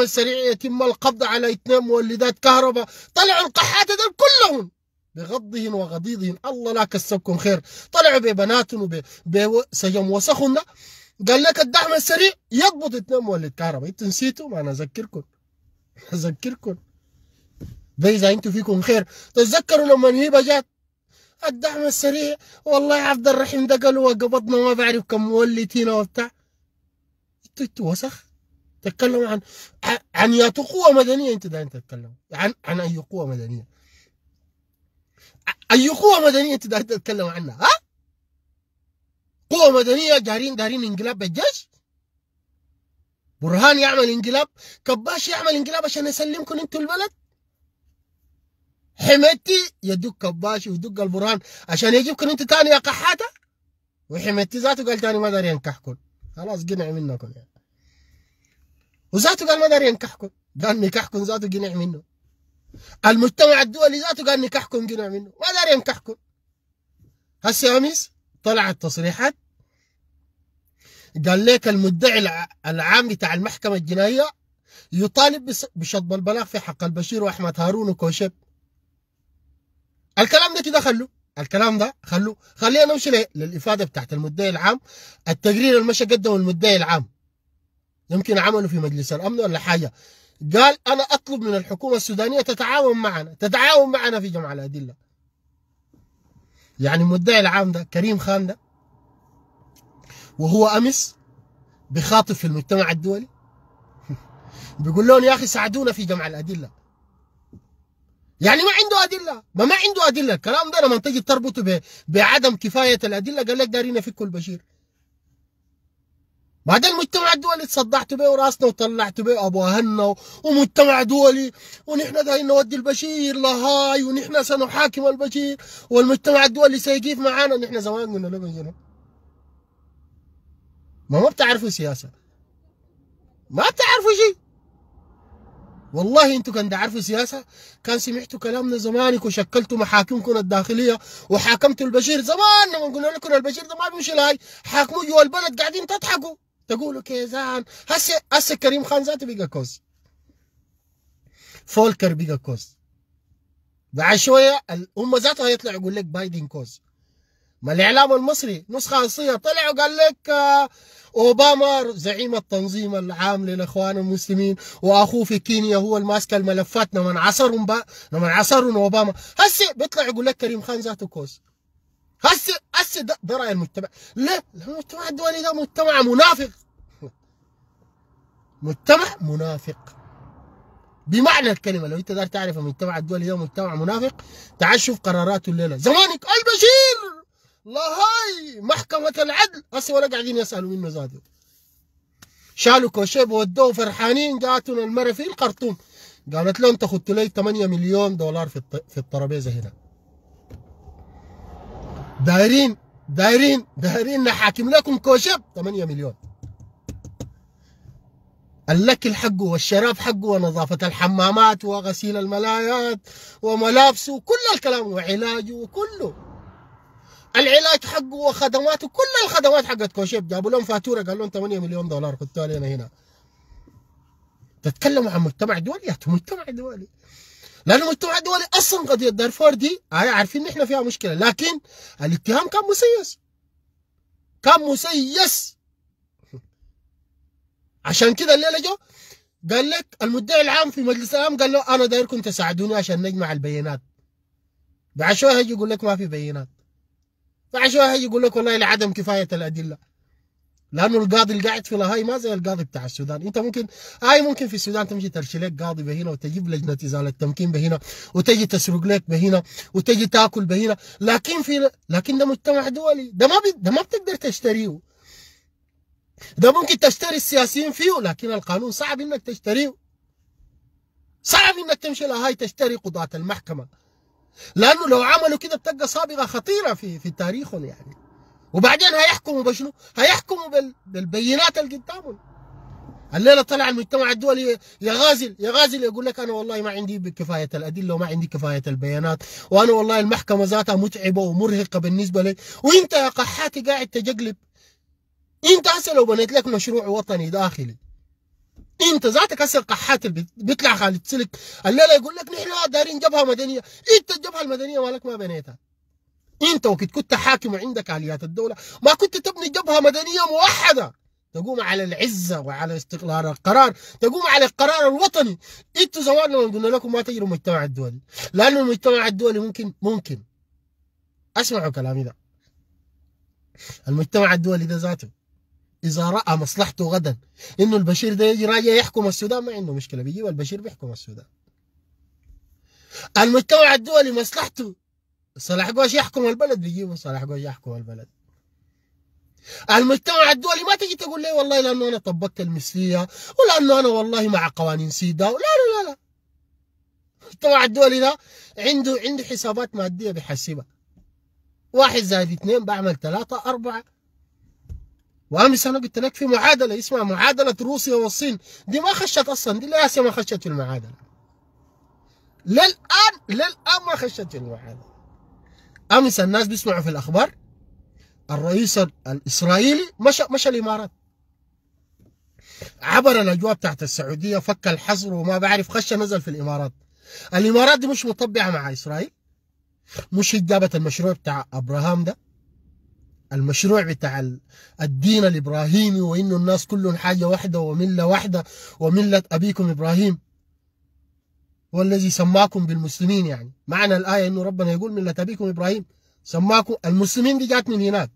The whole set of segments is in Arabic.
السريع يتم القبض على اثنين مولدات كهرباء طلعوا القحاتة دول كلهم بغضهم وغضيضهم الله لا كسبكم خير طلعوا ببناتهم وبسجم وسخن قال لك الدعم السريع يضبط اثنين مولد كهرباء انتوا نسيتوا ما انا اذكركم اذكركم بيزا انتوا فيكم خير تتذكروا لما نهيبه جات الدعم السريع والله عبد الرحيم ده قالوا وقبضنا ما بعرف كم مولد هنا وبتاع انتوا انتوا وسخ تتكلم عن عن يا قوة مدنية أنت داير تتكلم عن عن أي قوة مدنية أي قوة مدنية أنت داير تتكلم عنها ها؟ قوة مدنية دارين دارين انقلاب بالجيش برهان يعمل انقلاب كباش يعمل انقلاب عشان يسلمكم انتوا البلد حميتي يدق كباش ويدق البرهان عشان يجيبكم انتوا تاني يا قحاتة وحميتي ذاته قال تاني ما داري ينكحكم خلاص قنع منكم يعني وزاتو قال ما داري ينكحكم قال نكاحكم زاتو قنع منه المجتمع الدولي ذاته قال نكاحكم قنع منه ما داري ينكحكم هسه امس طلعت تصريحات قال لك المدعي العام بتاع المحكمة الجنائية يطالب بشطب البلاغ في حق البشير وأحمد هارون وكوشب الكلام ده كده خلو الكلام ده خلو خلينا نمشي للإفادة بتاعت المدعي العام التقرير المشى قدمه المدعي العام يمكن عمله في مجلس الامن ولا حاجه قال انا اطلب من الحكومه السودانيه تتعاون معنا تتعاون معنا في جمع الادله يعني المدعي العام ده كريم خان ده وهو امس بخاطب في المجتمع الدولي بيقول لهم يا اخي ساعدونا في جمع الادله يعني ما عنده ادله ما ما عنده ادله الكلام ده لما تجي تربطه بعدم كفايه الادله قال لك في كل البشير بعد المجتمع الدولي تصدعتوا بيه وراسنا وطلعتوا بيه ابو اهلنا ومجتمع دولي ونحن قاعدين نودي البشير لهاي ونحن سنحاكم البشير والمجتمع الدولي سيقيف معانا نحن زمان قلنا له شنو ما ما بتعرفوا سياسه ما بتعرفوا شيء والله انتوا كان تعرفوا سياسه كان سمعتوا كلامنا زمانك وشكلتوا محاكمكم الداخليه وحاكمتوا البشير زمان لما قلنا لكم البشير ده ما بيمشي لهاي حاكموا جوا البلد قاعدين تضحكوا تقولوا كيزان هسه هسه كريم خان ذاته بقى كوز فولكر بقى كوز بعد شويه الأمة ذاته هيطلع يقول لك بايدن كوز ما الاعلام المصري نسخه اصليه طلع وقال لك اوباما زعيم التنظيم العام للاخوان المسلمين واخوه في كينيا هو الماسك الملفات لما عصرهم بقى عصرهم اوباما هسه بيطلع يقول لك كريم خان ذاته كوز هسه هسه ده, ده راي المجتمع ليه؟ المجتمع الدولي ده مجتمع منافق مجتمع منافق بمعنى الكلمه لو انت دار تعرف المجتمع الدولي ده مجتمع منافق تعال شوف قراراته الليله زمانك البشير لهاي محكمة العدل هسه ولا قاعدين يسألوا منه زادوا شالوا كوشيب ودوه فرحانين جاتهم المرة في الخرطوم قالت لهم خدت لي 8 مليون دولار في في الترابيزة هنا دايرين دايرين دايرين نحاكم لكم كوشب 8 مليون الاكل حقه والشراب حقه ونظافه الحمامات وغسيل الملايات وملابسه وكل الكلام وعلاجه وكله العلاج حقه وخدماته كل الخدمات حقت كوشيب جابوا لهم فاتوره قال لهم 8 مليون دولار حطوها لنا هنا تتكلموا عن مجتمع دولي يا مجتمع دولي لأن المجتمع الدولي أصلا قضية دارفور دي عارفين إن إحنا فيها مشكلة لكن الاتهام كان مسيس كان مسيس عشان كده الليلة جو قال لك المدعي العام في مجلس الأمن قال له أنا دايركم تساعدوني عشان نجمع البيانات بعد شوية هيجي يقول لك ما في بيانات بعد شوية هيجي يقول لك والله لعدم كفاية الأدلة لانه القاضي اللي قاعد في لاهاي ما زي القاضي بتاع السودان انت ممكن اي ممكن في السودان تمشي ترشي لك قاضي بهنا وتجيب لجنه ازاله التمكين بهنا وتجي تسرق لك بهنا وتجي تاكل بهنا لكن في لكن ده مجتمع دولي ده ما بي... ده ما بتقدر تشتريه ده ممكن تشتري السياسيين فيه لكن القانون صعب انك تشتريه صعب انك تمشي لهاي تشتري قضاة المحكمه لانه لو عملوا كده بتبقى صابغه خطيره في في تاريخهم يعني وبعدين هيحكموا بشنو؟ هيحكموا بال... بالبينات اللي قدامهم الليله طلع المجتمع الدولي يا غازل يا غازل يقول لك انا والله ما عندي كفايه الادله وما عندي كفايه البيانات وانا والله المحكمه ذاتها متعبه ومرهقه بالنسبه لي وانت يا قحاتي قاعد تجقلب انت هسه لو بنيت لك مشروع وطني داخلي انت ذاتك هسه القحات اللي بيطلع خالد سلك الليله يقول لك نحن دايرين جبهه مدنيه انت الجبهه المدنيه مالك ما بنيتها انت وقت كنت حاكم وعندك اليات الدوله ما كنت تبني جبهه مدنيه موحده تقوم على العزة وعلى استقرار القرار تقوم على القرار الوطني انتوا زمان لما قلنا لكم ما تجروا المجتمع الدولي لأنه المجتمع الدولي ممكن ممكن اسمعوا كلامي ده المجتمع الدولي ده ذاته إذا رأى مصلحته غدا إنه البشير ده يجي راجع يحكم السودان ما عنده مشكلة بيجيب البشير بيحكم السودان المجتمع الدولي مصلحته صلاح جوش يحكم البلد بيجيبوا صلاح جوش يحكم البلد المجتمع الدولي ما تجي تقول لي والله لانه انا طبقت المثليه ولانه انا والله مع قوانين سيدا لا لا لا لا المجتمع الدولي ده عنده عنده حسابات ماديه بحسبها واحد زائد اثنين بعمل ثلاثه اربعه وامس انا قلت لك في معادله اسمها معادله روسيا والصين دي ما خشت اصلا دي لاسيا ما خشت في المعادله للان للان ما خشت في المعادله امس الناس بيسمعوا في الاخبار الرئيس الاسرائيلي مشى مشى الامارات عبر الاجواء بتاعت السعوديه فك الحصر وما بعرف خش نزل في الامارات الامارات دي مش مطبعه مع اسرائيل مش جابت المشروع بتاع ابراهام ده المشروع بتاع الدين الابراهيمي وانه الناس كلهم حاجه واحده ومله واحده ومله ابيكم ابراهيم هو الذي سماكم بالمسلمين يعني معنى الآية أنه ربنا يقول من لتبيكم إبراهيم سماكم المسلمين دي جات من هناك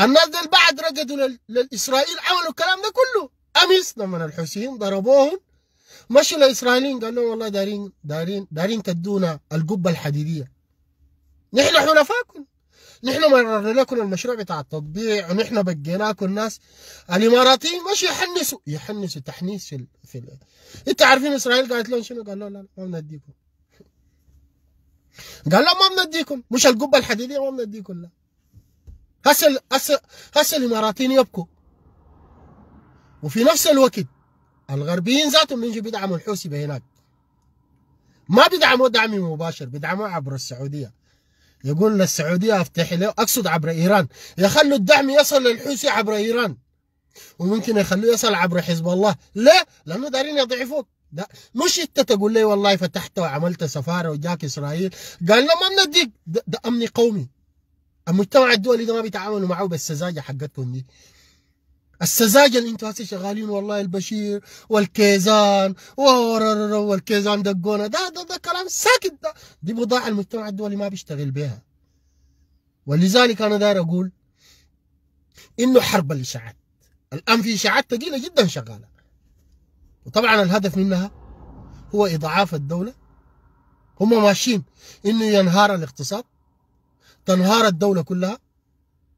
الناس دي بعد رقدوا للإسرائيل عملوا الكلام ده كله أمس لما الحسين ضربوهم مشوا لإسرائيليين قال لهم والله دارين دارين دارين تدونا القبة الحديدية نحن حلفاكم نحن مررنا لكم المشروع بتاع التطبيع ونحن بقيناكم الناس الاماراتيين ماشي يحنسوا يحنسوا تحنيس في, ال... في ال... انت عارفين اسرائيل قالت لهم شنو؟ قالوا لا لا ما بنديكم قال لا ما بنديكم مش القبه الحديديه ما بنديكم لا هسه هسه هسه الاماراتيين يبكوا وفي نفس الوقت الغربيين ذاتهم بيجوا بيدعموا الحوثي بهناك ما بيدعموا دعم مباشر بيدعموا عبر السعوديه يقول للسعودية افتح له أقصد عبر إيران يخلوا الدعم يصل للحوثي عبر إيران وممكن يخلوه يصل عبر حزب الله لا لأنه دارين يضعفوك لا مش انت تقول لي والله فتحت وعملت سفاره وجاك اسرائيل قال لا ما بنديك ده, ده امن قومي المجتمع الدولي ده ما بيتعاملوا معه بالسذاجه حقتهم دي السذاجه انتوا هسه شغالين والله البشير والكيزان والكيزان دقونا ده ده, ده كلام ساكت ده دي بضاعه المجتمع الدولي ما بيشتغل بها ولذلك انا داير اقول انه حرب الاشاعات الان في اشاعات ثقيله جدا شغاله وطبعا الهدف منها هو اضعاف الدوله هم ماشيين انه ينهار الاقتصاد تنهار الدوله كلها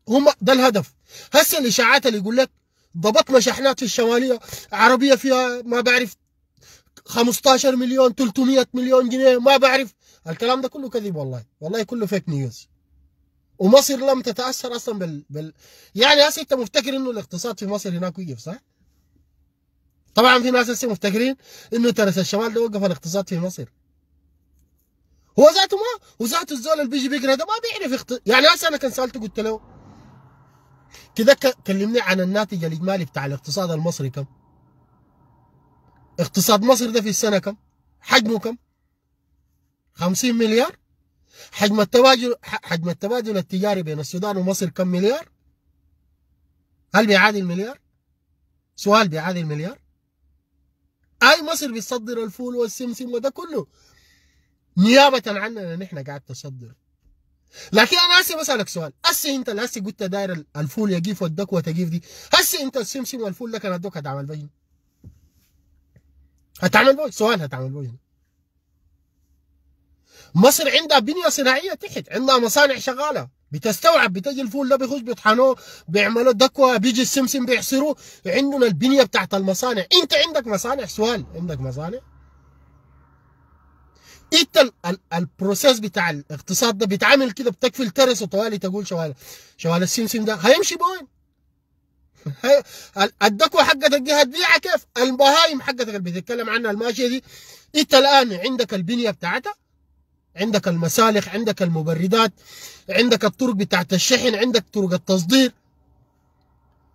هم ده الهدف هسه الاشاعات اللي يقول لك ضبطنا شحنات في الشماليه عربيه فيها ما بعرف 15 مليون 300 مليون جنيه ما بعرف الكلام ده كله كذب والله والله كله فيك نيوز ومصر لم تتاثر اصلا بال, بال... يعني هسه انت مفتكر انه الاقتصاد في مصر هناك وقف صح؟ طبعا في ناس هسه مفتكرين انه ترس الشمال ده وقف الاقتصاد في مصر هو ذاته ما وذاته الزول اللي بيجي بيقرا ده ما بيعرف اخت... يعني هسه انا كان سالته قلت له كده كلمني عن الناتج الاجمالي بتاع الاقتصاد المصري كم؟ اقتصاد مصر ده في السنه كم؟ حجمه كم؟ 50 مليار؟ حجم التبادل حجم التبادل التجاري بين السودان ومصر كم مليار؟ هل بيعادل مليار؟ سؤال بيعادل مليار؟ اي مصر بتصدر الفول والسمسم وده كله نيابه عننا نحن قاعد تصدر لكن انا هسه بسالك سؤال هسه انت اللي هسه قلت داير الفول يجيف والدكوه وتجيف دي هسه انت السمسم والفول لك انا ادوك هتعمل بين هتعمل بوي سؤال هتعمل بوي مصر عندها بنيه صناعيه تحت عندها مصانع شغاله بتستوعب بتجي الفول ده بيخش بيطحنوه بيعملوا دكوه بيجي السمسم بيحصروه عندنا البنيه بتاعت المصانع انت عندك مصانع سؤال عندك مصانع انت البروسيس بتاع الاقتصاد ده بيتعامل كده بتقفل ترس وطوالي تقول شوال شوال السمسم ده هيمشي بوين الدكوه حقتك دي هتبيعها كيف؟ البهايم حقتك اللي بتتكلم عنها الماشيه دي انت الان عندك البنيه بتاعتها عندك المسالخ عندك المبردات عندك الطرق بتاعت الشحن عندك طرق التصدير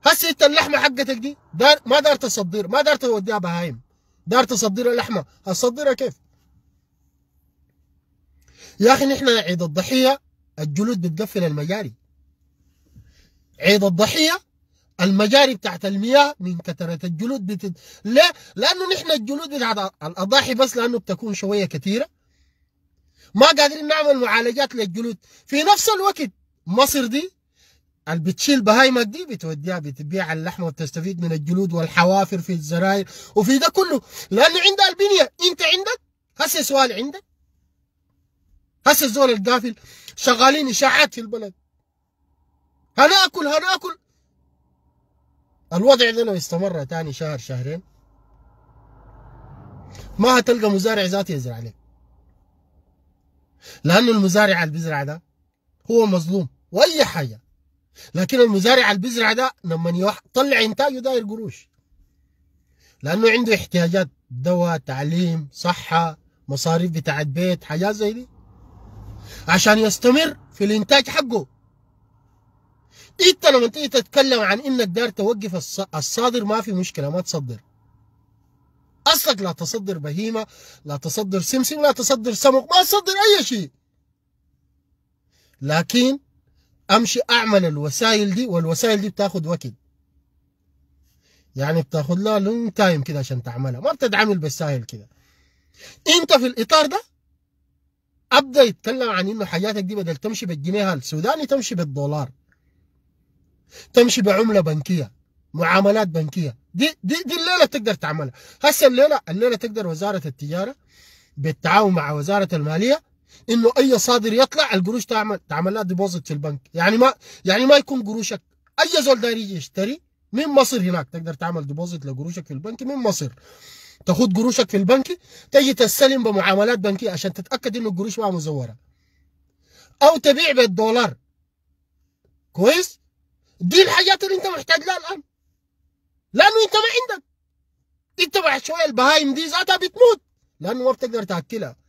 هسه انت اللحمه حقتك دي دار ما دار تصدير ما دار توديها بهايم دار تصدير اللحمه هتصدرها كيف؟ يا اخي نحن عيد الضحيه الجلود بتقفل المجاري عيد الضحيه المجاري بتاعت المياه من كثرة الجلود بتد... ليه؟ لأنه نحن الجلود بتاعت الأضاحي بس لأنه بتكون شوية كثيرة ما قادرين نعمل معالجات للجلود في نفس الوقت مصر دي اللي بتشيل بهايمك دي بتوديها بتبيع اللحمه وبتستفيد من الجلود والحوافر في الزراير وفي ده كله لانه عندها البنيه انت عندك هسه سؤال عندك هسه الزول القافل شغالين اشاعات في البلد هناكل هناكل الوضع ده لو استمر تاني شهر شهرين ما هتلقى مزارع ذاتي يزرع عليه لانه المزارع اللي بيزرع ده هو مظلوم واي حاجه لكن المزارع اللي بيزرع ده لما يطلع انتاجه داير قروش لانه عنده احتياجات دواء تعليم صحه مصاريف بتاعت بيت حاجات زي دي عشان يستمر في الانتاج حقه انت لما تيجي تتكلم عن انك دار توقف الصادر ما في مشكله ما تصدر اصلك لا تصدر بهيمه لا تصدر سمسم لا تصدر سمك ما تصدر اي شيء لكن امشي اعمل الوسائل دي والوسائل دي بتاخد وقت يعني بتاخد لها لونج تايم كده عشان تعملها ما بتتعامل بالساهل كده انت في الاطار ده يبدا يتكلم عن انه حياتك دي بدل تمشي بالجنيه السوداني تمشي بالدولار تمشي بعمله بنكيه معاملات بنكيه دي دي دي الليله تقدر تعملها هسه الليله الليله تقدر وزاره التجاره بالتعاون مع وزاره الماليه انه اي صادر يطلع القروش تعمل تعمل لها ديبوزيت في البنك يعني ما يعني ما يكون قروشك اي زول داير يجي يشتري من مصر هناك تقدر تعمل ديبوزيت لقروشك في البنك من مصر تاخد قروشك في البنك تيجي تستلم بمعاملات بنكيه عشان تتاكد انه القروش ما مزوره او تبيع بالدولار كويس دي الحاجات اللي انت محتاج لها الان لانه انت ما عندك انت بعد شويه البهايم دي ذاتها بتموت لانه ما بتقدر تاكلها